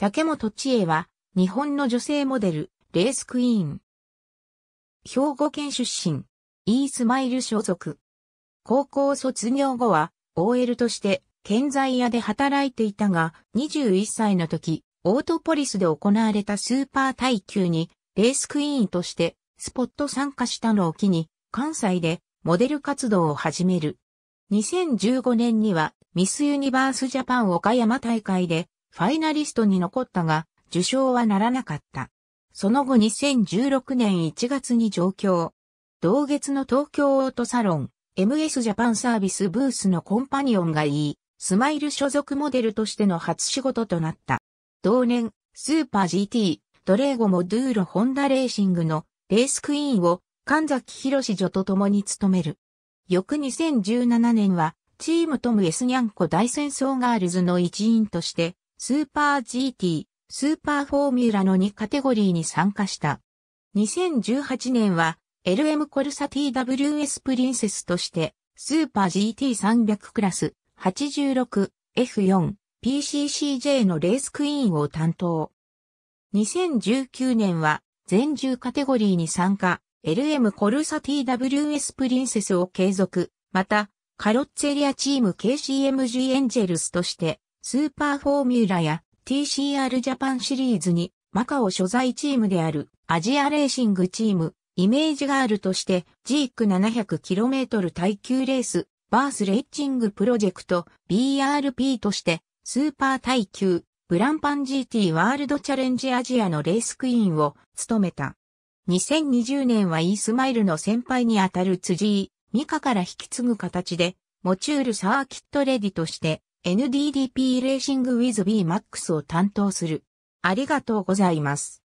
竹本千恵は、日本の女性モデル、レースクイーン。兵庫県出身、イースマイル所属。高校卒業後は、OL として、建材屋で働いていたが、21歳の時、オートポリスで行われたスーパー耐久に、レースクイーンとして、スポット参加したのを機に、関西で、モデル活動を始める。2015年には、ミスユニバースジャパン岡山大会で、ファイナリストに残ったが、受賞はならなかった。その後2016年1月に上京。同月の東京オートサロン、MS ジャパンサービスブースのコンパニオンがいい、スマイル所属モデルとしての初仕事となった。同年、スーパー GT、ドレーゴモドゥーロホンダレーシングのレースクイーンを神崎博士女と共に務める。翌2017年は、チームトム S ニャンコ大戦争ガールズの一員として、スーパー GT、スーパーフォーミュラの2カテゴリーに参加した。2018年は LM コルサ TWS プリンセスとして、スーパー GT300 クラス 86F4 PCCJ のレースクイーンを担当。2019年は全10カテゴリーに参加、LM コルサ TWS プリンセスを継続、また、カロッツェリアチーム KCMG エンジェルスとして、スーパーフォーミュラや TCR ジャパンシリーズにマカオ所在チームであるアジアレーシングチームイメージガールとしてジーク 700km 耐久レースバースレッチングプロジェクト BRP としてスーパー耐久ブランパン GT ワールドチャレンジアジアのレースクイーンを務めた。2020年はイースマイルの先輩にあたる辻井美香から引き継ぐ形でモチュールサーキットレディとして NDDP レーシング with マ m a x を担当する。ありがとうございます。